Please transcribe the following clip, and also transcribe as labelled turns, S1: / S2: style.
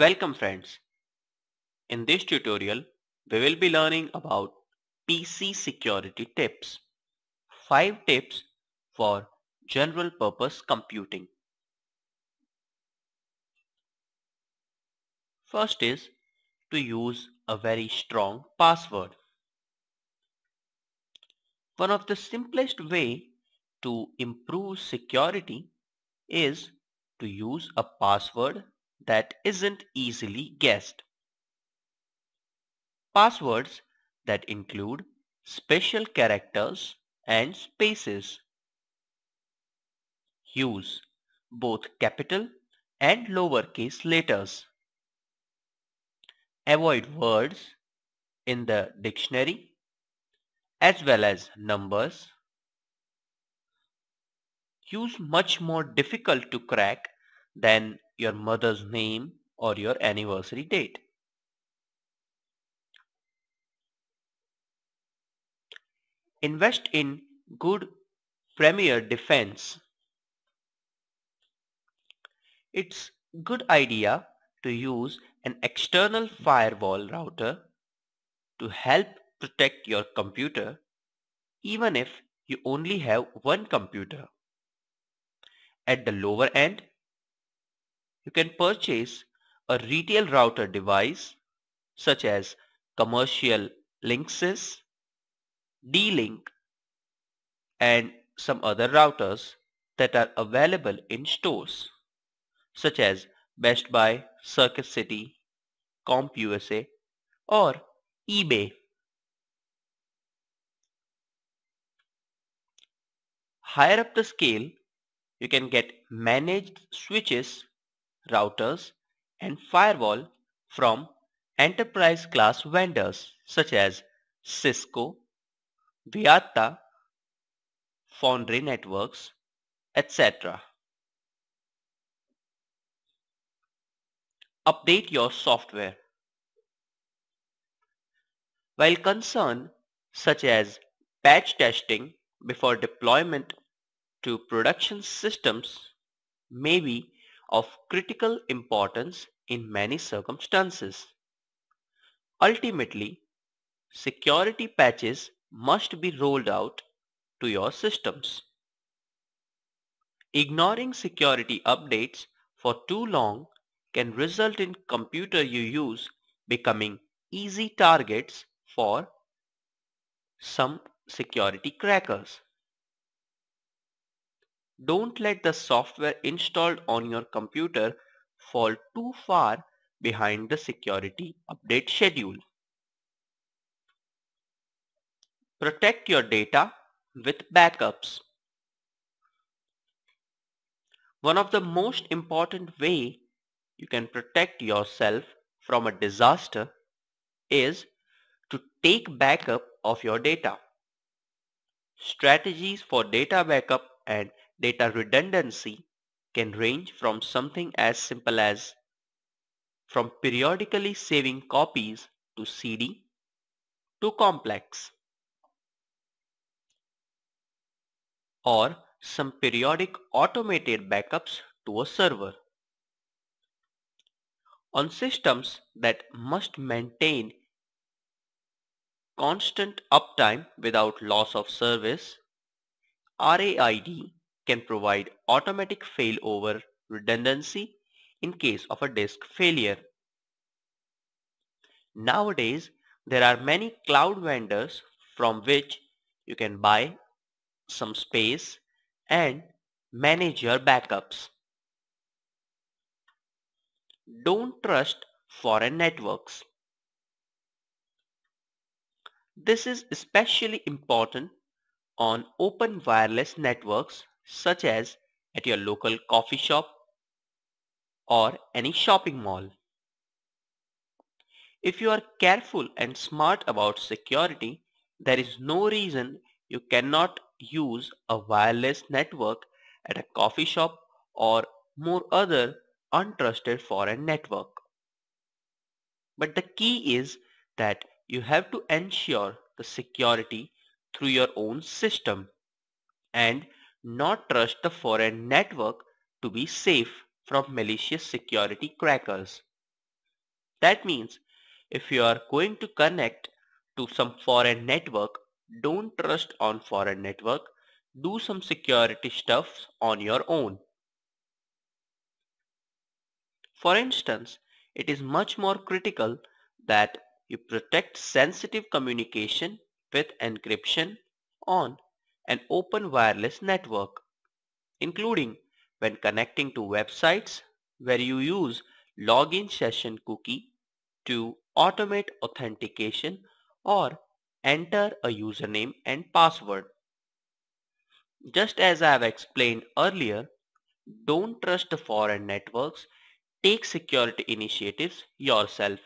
S1: Welcome friends. In this tutorial, we will be learning about PC security tips. 5 tips for general purpose computing. First is to use a very strong password. One of the simplest way to improve security is to use a password that isn't easily guessed. Passwords that include special characters and spaces. Use both capital and lowercase letters. Avoid words in the dictionary as well as numbers. Use much more difficult to crack than your mother's name or your anniversary date. Invest in good premier defense. It's good idea to use an external firewall router to help protect your computer even if you only have one computer. At the lower end, you can purchase a retail router device such as commercial Linksys, D-Link and some other routers that are available in stores such as Best Buy, Circuit City, CompUSA or eBay. Higher up the scale, you can get managed switches routers, and firewall from enterprise class vendors such as Cisco, Viata, Foundry Networks, etc. Update your software. While concern such as patch testing before deployment to production systems may be of critical importance in many circumstances. Ultimately, security patches must be rolled out to your systems. Ignoring security updates for too long can result in computer you use becoming easy targets for some security crackers. Don't let the software installed on your computer fall too far behind the security update schedule. Protect your data with backups. One of the most important way you can protect yourself from a disaster is to take backup of your data. Strategies for data backup and data redundancy can range from something as simple as from periodically saving copies to CD to complex or some periodic automated backups to a server. On systems that must maintain constant uptime without loss of service, RAID can provide automatic failover redundancy in case of a disk failure. Nowadays, there are many cloud vendors from which you can buy some space and manage your backups. Don't trust foreign networks. This is especially important on open wireless networks such as at your local coffee shop or any shopping mall. If you are careful and smart about security, there is no reason you cannot use a wireless network at a coffee shop or more other untrusted foreign network. But the key is that you have to ensure the security through your own system and not trust the foreign network to be safe from malicious security crackers. That means if you are going to connect to some foreign network, don't trust on foreign network, do some security stuff on your own. For instance, it is much more critical that you protect sensitive communication with encryption on an open wireless network, including when connecting to websites where you use login session cookie to automate authentication or enter a username and password. Just as I have explained earlier, don't trust the foreign networks, take security initiatives yourself.